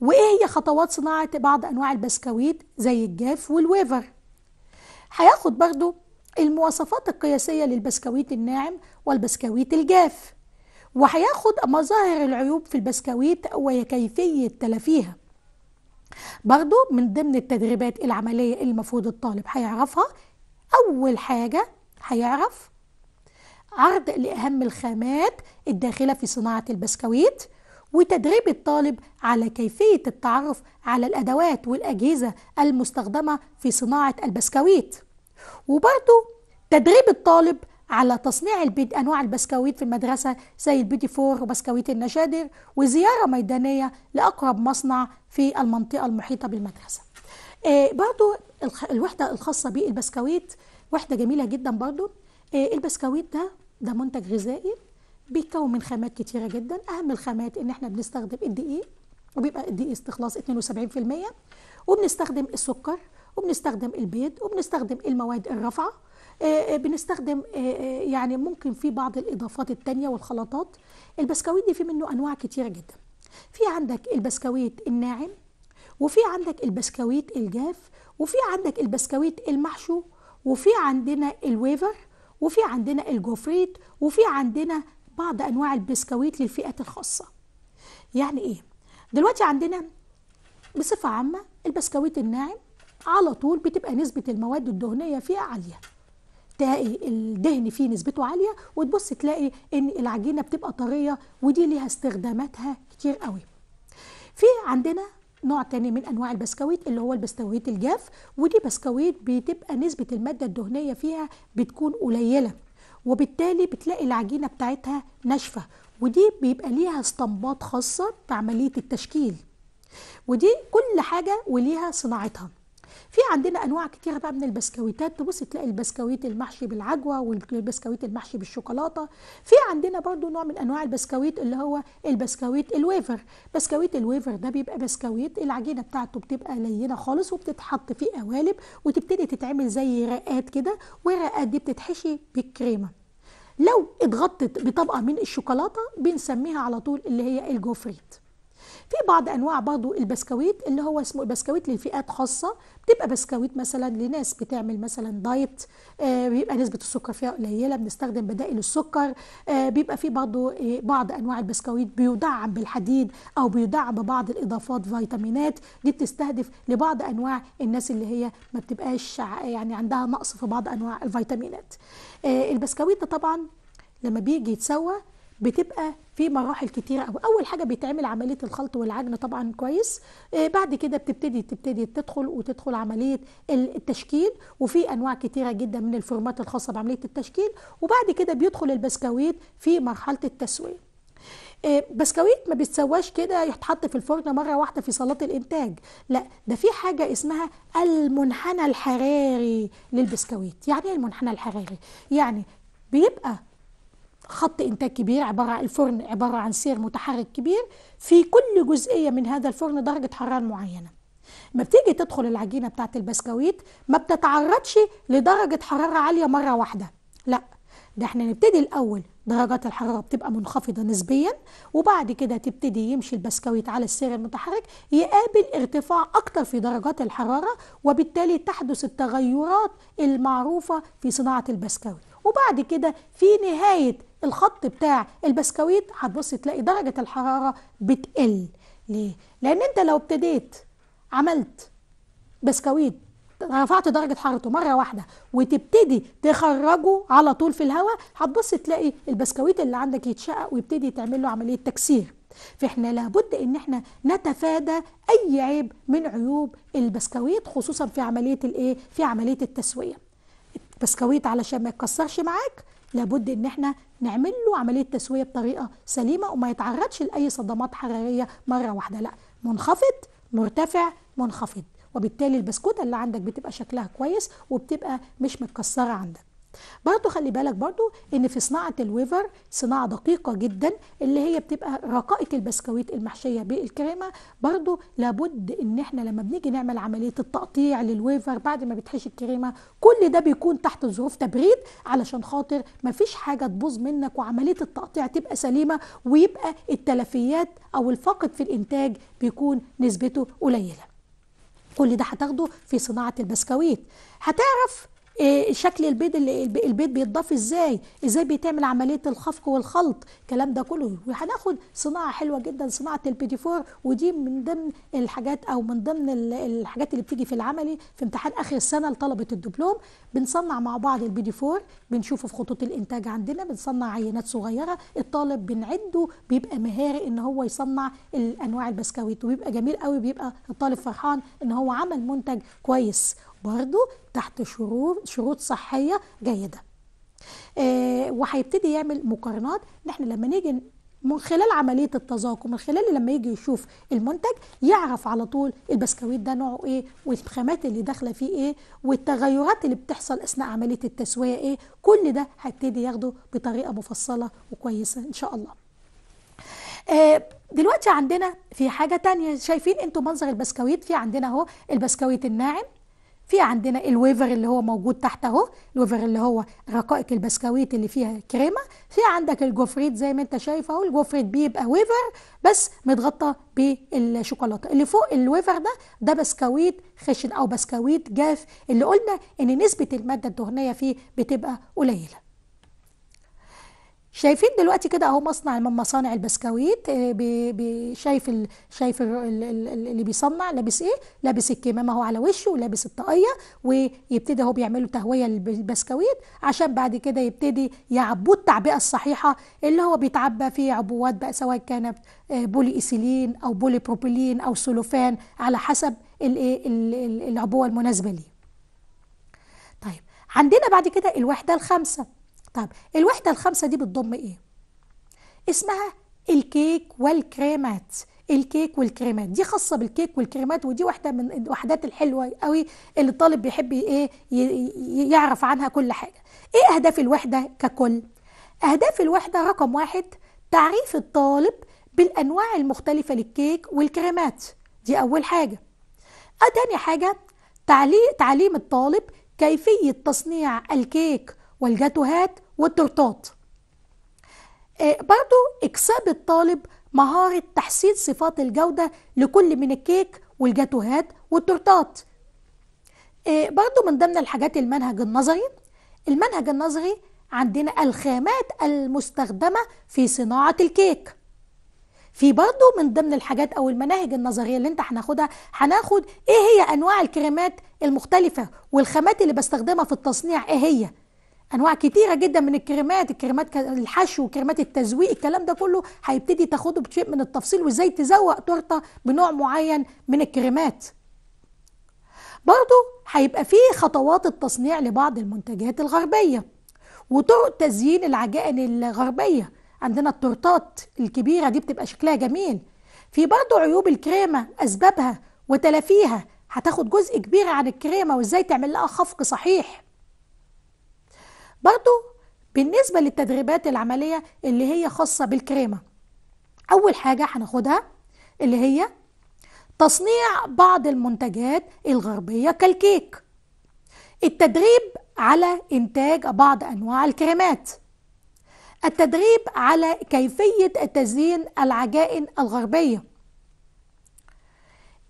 وايه هي خطوات صناعه بعض انواع البسكويت زي الجاف والويفر هياخد برضو المواصفات القياسيه للبسكويت الناعم والبسكويت الجاف وهياخد مظاهر العيوب في البسكويت وكيفيه تلافيها برضو من ضمن التدريبات العمليه المفروض الطالب هيعرفها اول حاجه هيعرف عرض لاهم الخامات الداخله في صناعه البسكويت وتدريب الطالب على كيفية التعرف على الأدوات والأجهزة المستخدمة في صناعة البسكويت وبرضو تدريب الطالب على تصنيع البيض أنواع البسكويت في المدرسة زي البيدي فور وبسكويت النشادر وزيارة ميدانية لأقرب مصنع في المنطقة المحيطة بالمدرسة آه، برضو الوحدة الخاصة بالبسكويت وحدة جميلة جدا برضو آه، البسكويت ده ده منتج غذائي بيتكون من خامات كتيره جدا اهم الخامات ان احنا بنستخدم الدقيق وبيبقى الدقيق استخلاص 72% وبنستخدم السكر وبنستخدم البيض وبنستخدم المواد الرافعه آه، آه، بنستخدم آه، يعني ممكن في بعض الاضافات التانية والخلطات البسكويت دي في منه انواع كتيره جدا في عندك البسكويت الناعم وفي عندك البسكويت الجاف وفي عندك البسكويت المحشو وفي عندنا الويفر وفي عندنا الجوفريت وفي عندنا بعض أنواع البسكويت للفئة الخاصة يعني إيه؟ دلوقتي عندنا بصفة عامة البسكويت الناعم على طول بتبقى نسبة المواد الدهنية فيها عالية تلاقي الدهن فيه نسبته عالية وتبص تلاقي إن العجينة بتبقى طرية ودي ليها استخداماتها كتير قوي في عندنا نوع تاني من انواع البسكويت اللي هو البسكويت الجاف ودي بسكويت بتبقى نسبه الماده الدهنيه فيها بتكون قليله وبالتالي بتلاقي العجينه بتاعتها ناشفه ودي بيبقى ليها استنباط خاصه في عمليه التشكيل ودي كل حاجه وليها صناعتها في عندنا انواع كتيره بقى من البسكويتات تبص تلاقي البسكويت المحشي بالعجوه والبسكويت المحشي بالشوكولاته في عندنا برضو نوع من انواع البسكويت اللي هو البسكويت الويفر بسكويت الويفر ده بيبقى بسكويت العجينه بتاعته بتبقى لينه خالص وبتتحط في قوالب وتبتدي تتعمل زي رقات كده والرقات دي بتتحشي بالكريمه لو اتغطت بطبقه من الشوكولاته بنسميها على طول اللي هي الجوفريت في بعض انواع برضو البسكويت اللي هو اسمه بسكويت لفئات خاصه بتبقى بسكويت مثلا لناس بتعمل مثلا دايت آه بيبقى نسبه السكر فيها قليله بنستخدم بدائل السكر آه بيبقى في برضو آه، بعض انواع البسكويت بيدعم بالحديد او بيدعم ببعض الاضافات فيتامينات دي بتستهدف لبعض انواع الناس اللي هي ما بتبقاش يعني عندها نقص في بعض انواع الفيتامينات آه البسكويت ده طبعا لما بيجي يتسوى بتبقى في مراحل كتيرة أو أول حاجة بيتعمل عملية الخلط والعجن طبعا كويس آه، بعد كده بتبتدي تبتدي تدخل وتدخل عملية التشكيل وفي أنواع كتيرة جدا من الفورمات الخاصة بعملية التشكيل وبعد كده بيدخل البسكويت في مرحلة التسوية آه، بسكويت ما بيتسواش كده يتحط في الفرن مره واحده في صلاه الانتاج لا ده في حاجه اسمها المنحنى الحراري للبسكويت يعني ايه المنحنى الحراري يعني بيبقى خط إنتاج كبير عبارة عن الفرن عبارة عن سير متحرك كبير في كل جزئية من هذا الفرن درجة حرارة معينة ما بتيجي تدخل العجينة بتاعة البسكويت ما بتتعرضش لدرجة حرارة عالية مرة واحدة لا ده احنا نبتدي الأول درجات الحرارة بتبقى منخفضة نسبيا وبعد كده تبتدي يمشي البسكويت على السير المتحرك يقابل ارتفاع أكتر في درجات الحرارة وبالتالي تحدث التغيرات المعروفة في صناعة البسكويت وبعد كده في نهاية الخط بتاع البسكويت هتبص تلاقي درجة الحرارة بتقل ليه؟ لأن أنت لو ابتديت عملت بسكويت رفعت درجة حرارته مرة واحدة وتبتدي تخرجه على طول في الهواء هتبص تلاقي البسكويت اللي عندك يتشقق ويبتدي تعمل له عملية تكسير فاحنا لابد ان احنا نتفادى اي عيب من عيوب البسكويت خصوصا في عملية الايه في عملية التسوية بسكويت علشان ما يتكسرش معاك لابد ان احنا نعمل له عمليه تسويه بطريقه سليمه وما يتعرضش لاي صدمات حراريه مره واحده لا منخفض مرتفع منخفض وبالتالي البسكوته اللي عندك بتبقى شكلها كويس وبتبقى مش متكسره عندك برضو خلي بالك برضو ان في صناعه الويفر صناعه دقيقه جدا اللي هي بتبقى رقائق البسكويت المحشيه بالكريمه برضو لابد ان احنا لما بنيجي نعمل عمليه التقطيع للويفر بعد ما بتحشي الكريمه كل ده بيكون تحت ظروف تبريد علشان خاطر ما فيش حاجه تبوظ منك وعمليه التقطيع تبقى سليمه ويبقى التلفيات او الفاقد في الانتاج بيكون نسبته قليله كل ده هتاخده في صناعه البسكويت هتعرف إيه، شكل البيض اللي البيض بيتضاف ازاي ازاي بيتعمل عمليه الخفق والخلط الكلام ده كله وهناخد صناعه حلوه جدا صناعه البيتيفور ودي من ضمن الحاجات او من ضمن الحاجات اللي بتيجي في العملي في امتحان اخر السنه لطلبه الدبلوم بنصنع مع بعض البيتيفور بنشوفه في خطوط الانتاج عندنا بنصنع عينات صغيره الطالب بنعده بيبقى مهاري ان هو يصنع انواع البسكويت وبيبقى جميل قوي بيبقى الطالب فرحان ان هو عمل منتج كويس برضو تحت شروط شروط صحيه جيده آه وهيبتدي يعمل مقارنات نحن احنا لما نيجي من خلال عمليه التذاكر من خلال لما يجي يشوف المنتج يعرف على طول البسكويت ده نوعه ايه والخامات اللي داخله فيه ايه والتغيرات اللي بتحصل اثناء عمليه التسويه ايه كل ده هيبتدي ياخده بطريقه مفصله وكويسه ان شاء الله آه دلوقتي عندنا في حاجه تانية شايفين انتوا منظر البسكويت في عندنا اهو البسكويت الناعم في عندنا الويفر اللي هو موجود تحت اهو الويفر اللي هو رقائق البسكويت اللي فيها كريمه في عندك الجوفريت زي ما انت شايف اهو الجوفريت بيبقى ويفر بس متغطى بالشوكولاته اللي فوق الويفر ده ده بسكويت خشن او بسكويت جاف اللي قلنا ان نسبه الماده الدهنيه فيه بتبقى قليله شايفين دلوقتي كده اهو مصنع من مصانع البسكويت آه، شايف ال شايف ال ال اللي بيصنع لابس ايه لابس الكمامه اهو على وشه ولابس الطاقيه ويبتدي اهو بيعملوا تهويه للبسكويت عشان بعد كده يبتدي يعبوه التعبئه الصحيحه اللي هو بيتعبى فيه عبوات بقى سواء كانت آه، بولي ايثيلين او بولي بروبيلين او سولوفان على حسب الايه العبوه المناسبه ليه طيب عندنا بعد كده الوحده الخامسه طب الوحدة الخامسة دي بتضم ايه؟ اسمها الكيك والكريمات الكيك والكريمات دي خاصة بالكيك والكريمات ودي واحدة من الوحدات الحلوة قوي اللي الطالب بيحب ايه يعرف عنها كل حاجة ايه اهداف الوحدة ككل؟ اهداف الوحدة رقم واحد تعريف الطالب بالانواع المختلفة للكيك والكريمات دي اول حاجة آه، تاني حاجة تعليم الطالب كيفية تصنيع الكيك والجاتوهات والتورتات آه، برضو اكساب الطالب مهارة تحسين صفات الجودة لكل من الكيك والجاتوهات والتورتات آه، برضو من ضمن الحاجات المنهج النظري المنهج النظري عندنا الخامات المستخدمة في صناعة الكيك في برضو من ضمن الحاجات او المناهج النظريه اللي انت هناخدها هناخد ايه هي انواع الكريمات المختلفه والخامات اللي بستخدمها في التصنيع ايه هي انواع كتيره جدا من الكريمات الكريمات الحشو كريمات التزويق الكلام ده كله هيبتدي تاخده بشيء من التفصيل وازاي تزوق تورته بنوع معين من الكريمات برضه هيبقى فيه خطوات التصنيع لبعض المنتجات الغربيه وطرق تزيين العجائن الغربيه عندنا التورتات الكبيره دي بتبقى شكلها جميل في برضه عيوب الكريمه اسبابها وتلافيها هتاخد جزء كبير عن الكريمه وازاي تعمل لها خفق صحيح برضو بالنسبة للتدريبات العملية اللي هي خاصة بالكريمة أول حاجة هناخدها اللي هي تصنيع بعض المنتجات الغربية كالكيك التدريب على إنتاج بعض أنواع الكريمات التدريب على كيفية تزيين العجائن الغربية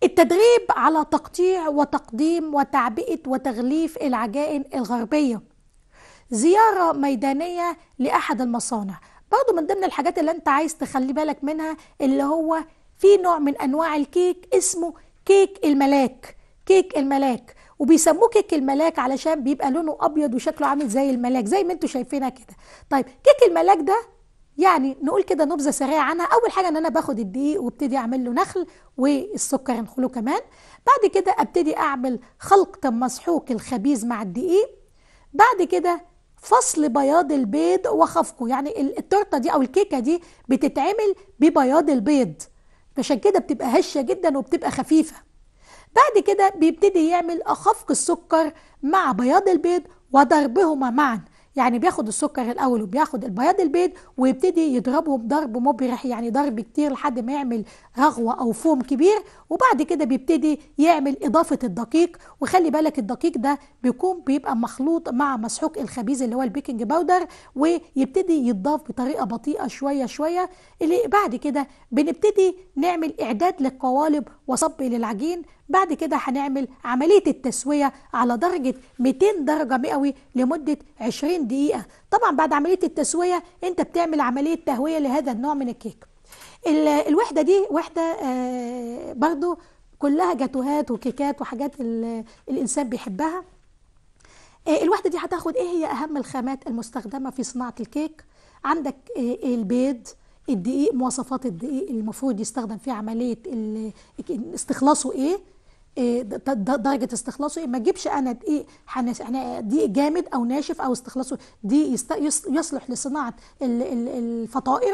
التدريب على تقطيع وتقديم وتعبئة وتغليف العجائن الغربية زيارة ميدانية لأحد المصانع برضو من ضمن الحاجات اللي أنت عايز تخلي بالك منها اللي هو في نوع من أنواع الكيك اسمه كيك الملاك كيك الملاك وبيسموه كيك الملاك علشان بيبقى لونه أبيض وشكله عامل زي الملاك زي ما انتوا شايفينها كده طيب كيك الملاك ده يعني نقول كده نبذه سريعه عنها اول حاجه ان انا باخد الدقيق وابتدي اعمل له نخل والسكر نخله كمان بعد كده ابتدي اعمل تم مسحوق الخبيز مع الدقيق بعد كده فصل بياض البيض وخفقه يعني التورته دي او الكيكه دي بتتعمل ببياض البيض عشان كده بتبقى هشه جدا وبتبقى خفيفه بعد كده بيبتدي يعمل خفق السكر مع بياض البيض وضربهما معا يعني بياخد السكر الاول وبياخد البياض البيض ويبتدي يضربهم ضرب مبرح يعني ضرب كتير لحد ما يعمل رغوه او فوم كبير وبعد كده بيبتدي يعمل اضافه الدقيق وخلي بالك الدقيق ده بيكون بيبقى مخلوط مع مسحوق الخبيز اللي هو البيكنج باودر ويبتدي يتضاف بطريقه بطيئه شويه شويه اللي بعد كده بنبتدي نعمل اعداد للقوالب وصب للعجين بعد كده هنعمل عملية التسوية على درجة 200 درجة مئوي لمدة 20 دقيقة طبعا بعد عملية التسوية انت بتعمل عملية تهوية لهذا النوع من الكيك الوحدة دي وحدة آه، برضو كلها جاتوهات وكيكات وحاجات الإنسان بيحبها آه، الوحدة دي هتاخد ايه هي أهم الخامات المستخدمة في صناعة الكيك عندك آه، البيض الدقيق مواصفات الدقيق المفروض يستخدم في عملية استخلاصه ايه إيه درجه استخلاصه إيه، ما اجيبش انا دقيق إيه، يعني دقيق جامد او ناشف او استخلاصه دي يصلح لصناعه الفطائر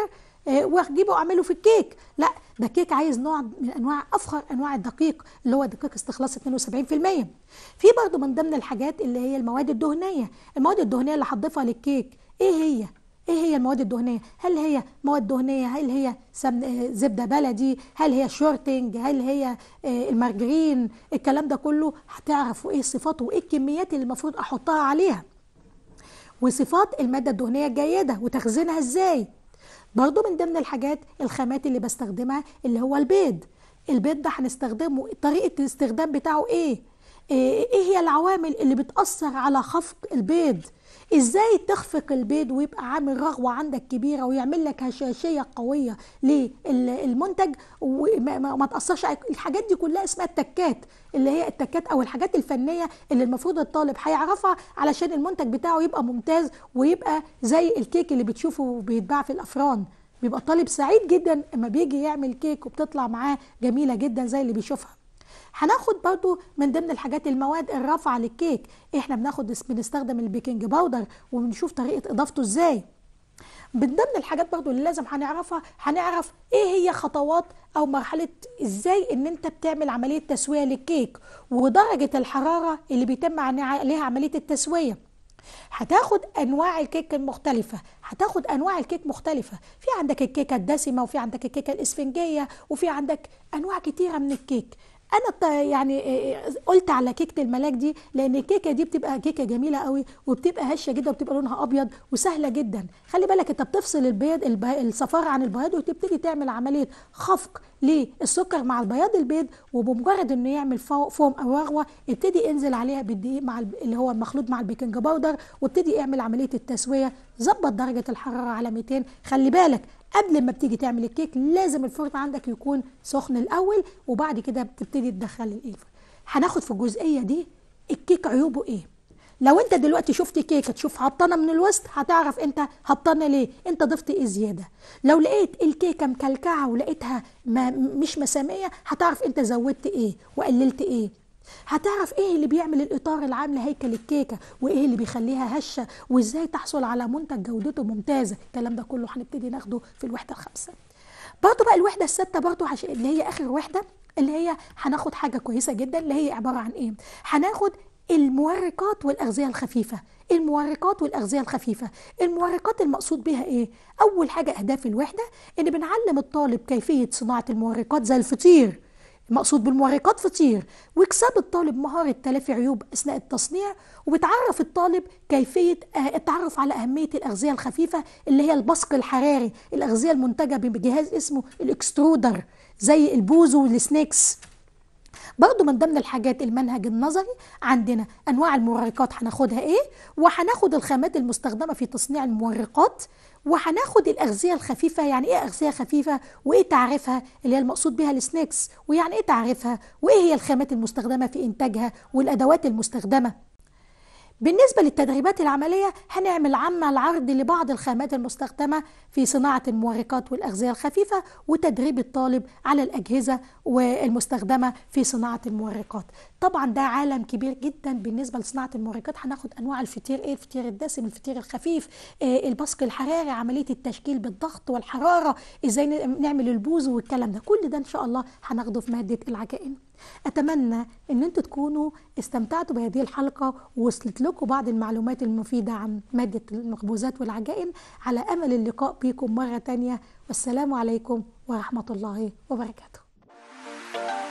إيه، واجيبه واعمله في الكيك لا ده كيك عايز نوع من انواع افخر انواع الدقيق اللي هو دقيق استخلاص 72% في برضه من ضمن الحاجات اللي هي المواد الدهنيه المواد الدهنيه اللي هتضيفها للكيك ايه هي ايه هي المواد الدهنيه هل هي مواد دهنيه هل هي آه، زبده بلدي هل هي شورتنج هل هي آه، المارجرين الكلام ده كله هتعرفوا ايه صفاته وايه الكميات اللي المفروض احطها عليها وصفات الماده الدهنيه الجيده وتخزينها ازاي برضو من ضمن الحاجات الخامات اللي بستخدمها اللي هو البيض البيض ده هنستخدمه طريقه الاستخدام بتاعه ايه آه، ايه هي العوامل اللي بتاثر على خفق البيض ازاي تخفق البيض ويبقى عامل رغوه عندك كبيره ويعمل لك هشاشيه قويه للمنتج وما تاثرش الحاجات دي كلها اسمها التكات اللي هي التكات او الحاجات الفنيه اللي المفروض الطالب هيعرفها علشان المنتج بتاعه يبقى ممتاز ويبقى زي الكيك اللي بتشوفه بيتباع في الافران بيبقى الطالب سعيد جدا اما بيجي يعمل كيك وبتطلع معاه جميله جدا زي اللي بيشوفها هناخد برضو من ضمن الحاجات المواد الرافعه للكيك احنا بناخد بنستخدم البيكنج باودر وبنشوف طريقه اضافته ازاي من ضمن الحاجات برضو اللي لازم هنعرفها هنعرف ايه هي خطوات او مرحله ازاي ان انت بتعمل عمليه تسويه للكيك ودرجه الحراره اللي بيتم عليها عمليه التسويه هتاخد انواع الكيك المختلفه هتاخد انواع الكيك مختلفه في عندك الكيكه الدسمه وفي عندك الكيكه الاسفنجيه وفي عندك انواع كتيره من الكيك انا يعني آه، آه، قلت على كيكه الملاك دي لان الكيكه دي بتبقى كيكه جميله قوي وبتبقى هشه جدا وبتبقى لونها ابيض وسهله جدا خلي بالك انت بتفصل البيض الصفار عن البياض وتبتدي تعمل عمليه خفق للسكر مع البياض البيض وبمجرد انه يعمل فوم او رغوه ابتدي انزل عليها بالدقيق مع اللي هو المخلوط مع البيكنج باودر وابتدي اعمل عمليه التسويه ظبط درجه الحراره على 200 خلي بالك قبل ما بتيجي تعمل الكيك لازم الفرن عندك يكون سخن الاول وبعد كده بتبتدي تدخل الايفر هناخد في الجزئيه دي الكيك عيوبه ايه لو انت دلوقتي شفت كيكه تشوف هبطانه من الوسط هتعرف انت هبطانه ليه انت ضفت ايه زياده لو لقيت الكيكه مكلكعه ولقيتها ما مش مساميه هتعرف انت زودت ايه وقللت ايه هتعرف ايه اللي بيعمل الاطار العام لهيكل الكيكه وايه اللي بيخليها هشه وازاي تحصل على منتج جودته ممتازه الكلام ده كله هنبتدي ناخده في الوحده الخامسه برضه بقى الوحده السادسه برضه عشان اللي هي اخر وحده اللي هي هناخد حاجه كويسه جدا اللي هي عباره عن ايه هناخد المورقات والاغذيه الخفيفه المورقات والأغذية الخفيفة المورقات المقصود بها إيه؟ أول حاجة أهداف الوحدة إن بنعلم الطالب كيفية صناعة المورقات زي الفطير المقصود بالمحركات فطير ويكسب الطالب مهارة تلافي عيوب أثناء التصنيع وبتعرف الطالب كيفية أه، التعرف على أهمية الأغذية الخفيفة اللي هي البصق الحراري الأغذية المنتجة بجهاز اسمه الإكسترودر زي البوزو والسناكس برضو من ضمن الحاجات المنهج النظري عندنا انواع المورقات هناخدها ايه وهناخد الخامات المستخدمه في تصنيع المورقات وهناخد الاغذيه الخفيفه يعني ايه اغذيه خفيفه وايه تعريفها اللي هي المقصود بها السناكس ويعني ايه تعريفها وايه هي الخامات المستخدمه في انتاجها والادوات المستخدمه بالنسبة للتدريبات العملية هنعمل عامة العرض لبعض الخامات المستخدمة في صناعة المورقات والأغذية الخفيفة وتدريب الطالب على الأجهزة والمستخدمة في صناعة المورقات طبعا ده عالم كبير جدا بالنسبة لصناعة المورقات هناخد أنواع الفطير إيه الفطير الدسم الفطير الخفيف إيه البصق الحراري عملية التشكيل بالضغط والحرارة إزاي نعمل البوز والكلام ده كل ده إن شاء الله هناخده في مادة العجائن اتمنى ان انتوا تكونوا استمتعتوا بهذه الحلقه ووصلت لكم بعض المعلومات المفيده عن ماده المخبوزات والعجائن على امل اللقاء بكم مره تانية والسلام عليكم ورحمه الله وبركاته